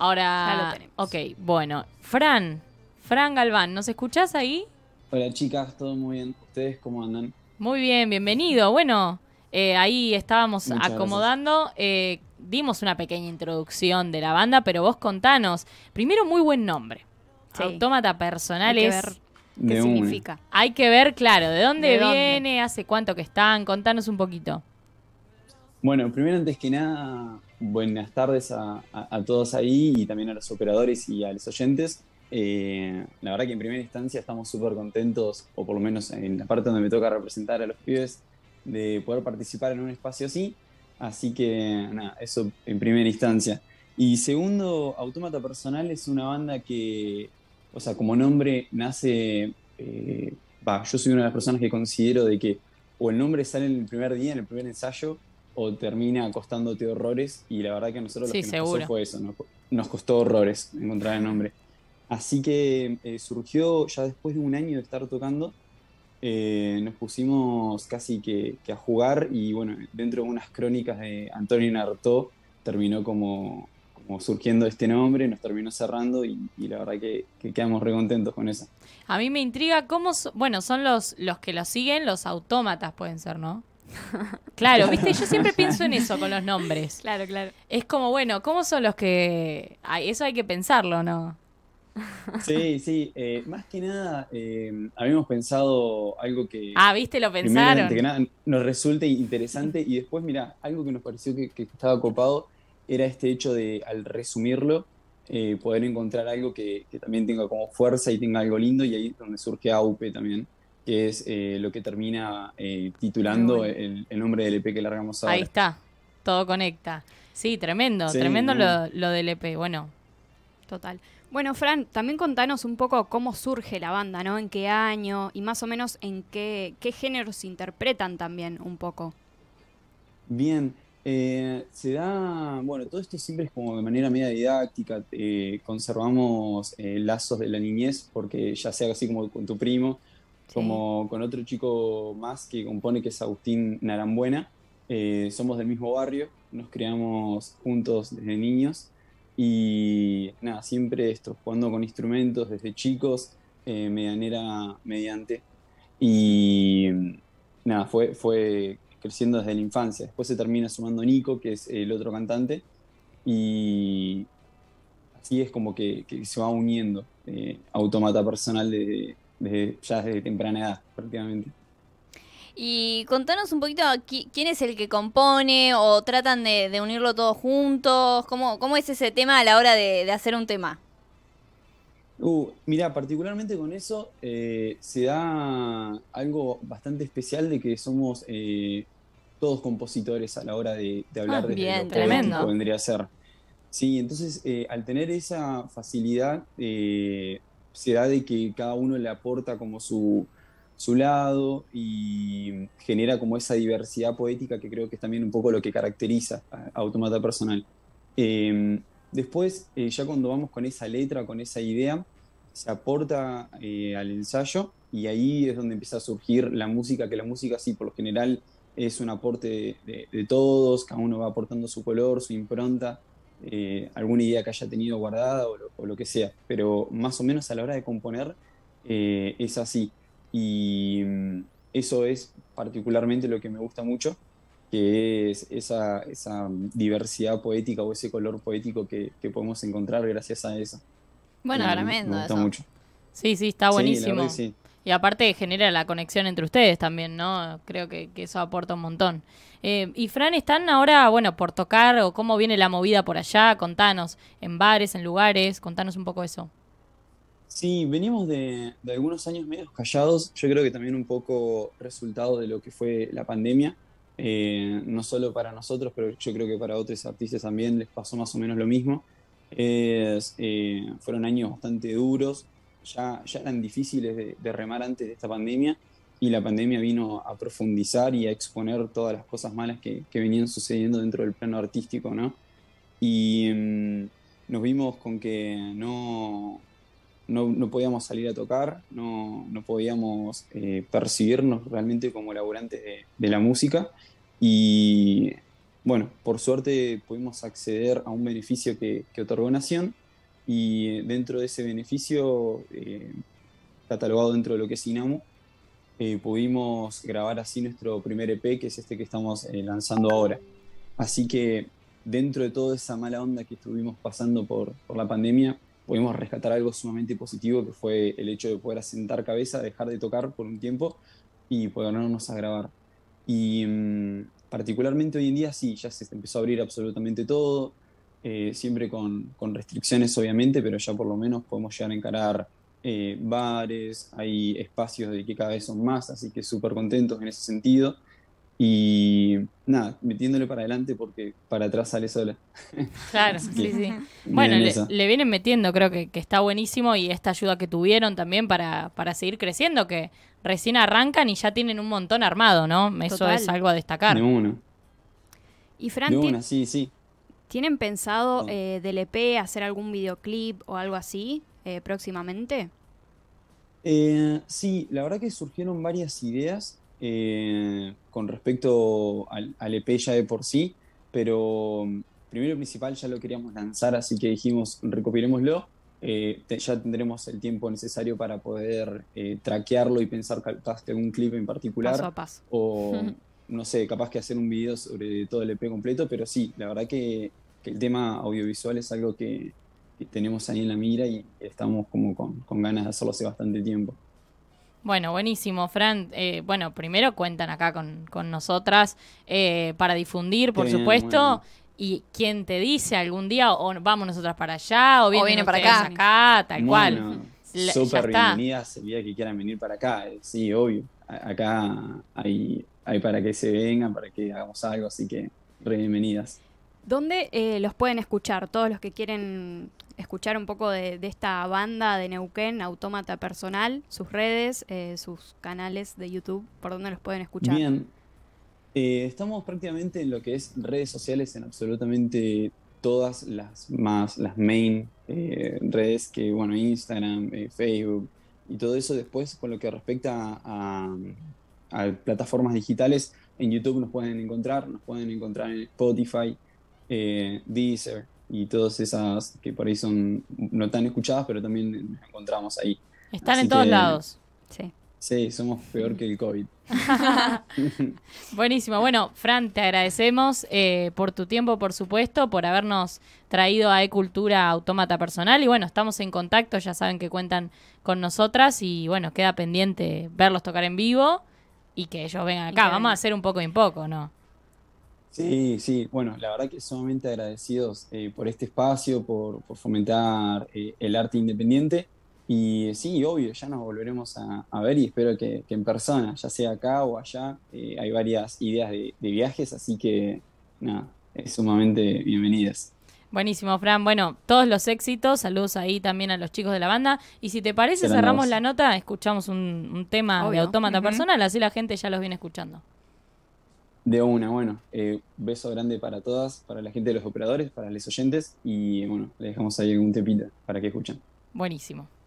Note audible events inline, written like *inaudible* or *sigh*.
Ahora. Ok, bueno. Fran, Fran Galván, ¿nos escuchás ahí? Hola chicas, todo muy bien. ¿Ustedes cómo andan? Muy bien, bienvenido. Bueno, eh, ahí estábamos acomodando. Eh, dimos una pequeña introducción de la banda, pero vos contanos. Primero, muy buen nombre. Autómata personal es. ¿Qué significa? Hay que ver, claro, de dónde viene, hace cuánto que están. Contanos un poquito. Bueno, primero, antes que nada, buenas tardes a, todos ahí y también a los operadores y a los oyentes. Eh, la verdad que en primera instancia estamos súper contentos, o por lo menos en la parte donde me toca representar a los pibes, de poder participar en un espacio así. Así que, nada, eso en primera instancia. Y segundo, Autómata Personal es una banda que, o sea, como nombre nace, eh, yo soy una de las personas que considero de que o el nombre sale en el primer día, en el primer ensayo, o termina costándote horrores. Y la verdad que a nosotros lo que nos pasó fue eso, nos, costó horrores encontrar el nombre. Así que eh, surgió ya después de un año de estar tocando, eh, nos pusimos casi que, a jugar y bueno, dentro de unas crónicas de Antonio Nartó terminó como, surgiendo este nombre, nos terminó cerrando y, la verdad que, quedamos re contentos con eso. A mí me intriga cómo, bueno, son los, los que lo siguen, los autómatas pueden ser, ¿no? *laughs* Claro, viste, yo siempre *laughs* pienso en eso con los nombres. Claro, claro. Es como, bueno, ¿cómo son los que...? eso hay que pensarlo, ¿no? Sí, sí. Eh, más que nada, eh, habíamos pensado algo que... Ah, viste, lo pensaron. nos resulte interesante y después, mira, algo que nos pareció que, estaba copado era este hecho de, al resumirlo, eh, poder encontrar algo que, que, también tenga como fuerza y tenga algo lindo y ahí es donde surge AUPE también que es eh, lo que termina eh, titulando el, nombre del EP que largamos ahora. Ahí está, todo conecta. Sí, tremendo, tremendo lo, del EP, bueno, total. Bueno, Fran, también contanos un poco cómo surge la banda, ¿no? ¿En qué año? Y más o menos en qué, qué géneros interpretan también un poco. Bien, eh, se da, bueno, todo esto siempre es como de manera media didáctica, conservamos lazos de la niñez, porque ya sea así como con tu primo, como con otro chico más que compone, que es Agustín Narambuena. Eh, somos del mismo barrio, nos criamos juntos desde niños y nada, siempre esto, jugando con instrumentos desde chicos, eh, medianera mediante. Y nada, fue, fue creciendo desde la infancia. Después se termina sumando Nico, que es el otro cantante, y así es como que, se va uniendo eh, Automata Personal de ya desde temprana edad prácticamente. Y contanos un poquito quién es el que compone o tratan de, unirlo todos juntos, ¿Cómo, ¿Cómo, es ese tema a la hora de, hacer un tema. Uh, mira, particularmente con eso eh, se da algo bastante especial de que somos eh, todos compositores a la hora de, ah, hablar de lo tremendo. vendría a ser. Sí, entonces eh, al tener esa facilidad, eh, se da de que cada uno le aporta como su, lado y genera como esa diversidad poética que creo que es también un poco lo que caracteriza a Automata Personal. Em, después, eh, ya cuando vamos con esa letra, con esa idea, se aporta eh, al ensayo y ahí es donde empieza a surgir la música, que la música sí, por lo general es un aporte de todos, cada uno va aportando su color, su impronta, eh, alguna idea que haya tenido guardada o lo, que sea, pero más o menos a la hora de componer eh, es así. Y mm, eso es particularmente lo que me gusta mucho, que es esa, diversidad poética o ese color poético que, podemos encontrar gracias a eso. Bueno, tremendo. Sí, sí, está buenísimo. Y aparte genera la conexión entre ustedes también, ¿no? Creo que, eso aporta un montón. Eh, y Fran, ¿están ahora, bueno, por tocar o cómo viene la movida por allá? Contanos, en bares, en lugares, contanos un poco eso. Sí, venimos de, algunos años medio callados, yo creo que también un poco resultado de lo que fue la pandemia, eh, no solo para nosotros, pero yo creo que para otros artistas también les pasó más o menos lo mismo. Eh, fueron años bastante duros, ya, eran difíciles de, remar antes de esta pandemia y la pandemia vino a profundizar y a exponer todas las cosas malas que, venían sucediendo dentro del plano artístico, ¿no? Y em, nos vimos con que no, no, no, podíamos salir a tocar, no, no podíamos eh, percibirnos realmente como laburantes de, la música y bueno, por suerte pudimos acceder a un beneficio que, que otorgó Nación y dentro de ese beneficio, eh, catalogado dentro de lo que es Inamo eh, pudimos grabar así nuestro primer EP, que es este que estamos eh, lanzando ahora. Así que dentro de toda esa mala onda que estuvimos pasando por, por la pandemia, pudimos rescatar algo sumamente positivo, que fue el hecho de poder asentar cabeza, dejar de tocar por un tiempo y ponernos a grabar. Y mm, particularmente hoy en día sí, ya se empezó a abrir absolutamente todo, eh, siempre con, restricciones obviamente, pero ya por lo menos podemos llegar a encarar eh, bares, hay espacios de que cada vez son más, así que súper contentos en ese sentido. Y nada, metiéndole para adelante porque para atrás sale sola. Claro, sí, sí. Bueno, le, vienen metiendo, creo que, está buenísimo y esta ayuda que tuvieron también para, seguir creciendo, que recién arrancan y ya tienen un montón armado, ¿no? Eso es algo a destacar. De uno. Y Frank. De sí, sí. ¿Tienen pensado mm. eh, del EP hacer algún videoclip o algo así eh, próximamente? Eh, sí, la verdad que surgieron varias ideas con respecto al, EP ya de por sí, pero mm, primero y principal ya lo queríamos lanzar, así que dijimos recopilémoslo. ya tendremos el tiempo necesario para poder traquearlo y pensar captaste algún clip en particular. O, *laughs* no sé, capaz que hacer un video sobre todo el EP completo, pero sí, la verdad que, el tema audiovisual es algo que, tenemos ahí en la mira y estamos como con, ganas de hacerlo hace bastante tiempo. Bueno, buenísimo, Fran. Eh, bueno, primero cuentan acá con, nosotras eh, para difundir, por supuesto. y quién te dice algún día, o vamos nosotras para allá, o viene, para acá. tal bueno, cual. Súper bienvenidas el día que quieran venir para acá, eh, sí, obvio. Acá hay ahí para que se vengan, para que hagamos algo, así que bienvenidas. ¿Dónde eh, los pueden escuchar? Todos los que quieren escuchar un poco de, esta banda de Neuquén, Autómata Personal, sus redes, eh, sus canales de YouTube, ¿por dónde los pueden escuchar? Bien. Eh, estamos prácticamente en lo que es redes sociales, en absolutamente todas las más, las main redes que, bueno, Instagram, Facebook y todo eso. Después, con lo que respecta a a plataformas digitales. En YouTube nos pueden encontrar, nos pueden encontrar en Spotify, eh, Deezer y todas esas que por ahí son no tan escuchadas, pero también nos encontramos ahí. Están en todos lados. Sí. Sí, somos peor que el COVID. *laughs* Buenísimo. Bueno, Fran, te agradecemos eh, por tu tiempo, por supuesto, por habernos traído a E-Cultura Autómata Personal. Y bueno, estamos en contacto, ya saben que cuentan con nosotras y bueno, queda pendiente verlos tocar en vivo y que ellos vengan acá. Vamos a hacer un poco y poco, ¿no? Sí, sí, bueno, la verdad que sumamente agradecidos eh, por este espacio, por, fomentar eh, el arte independiente. Y eh, sí, obvio, ya nos volveremos a, ver y espero que, en persona, ya sea acá o allá, hay varias ideas de, de viajes, así que nada, sumamente bienvenidas. Buenísimo, Fran. Bueno, todos los éxitos. Saludos ahí también a los chicos de la banda. Y si te parece, cerramos la nota, escuchamos un, tema de Autómata Personal, así la gente ya los viene escuchando. De una, bueno. Eh, beso grande para todas, para la gente de los operadores, para los oyentes. Y bueno, le dejamos ahí un tepita para que escuchen. Buenísimo.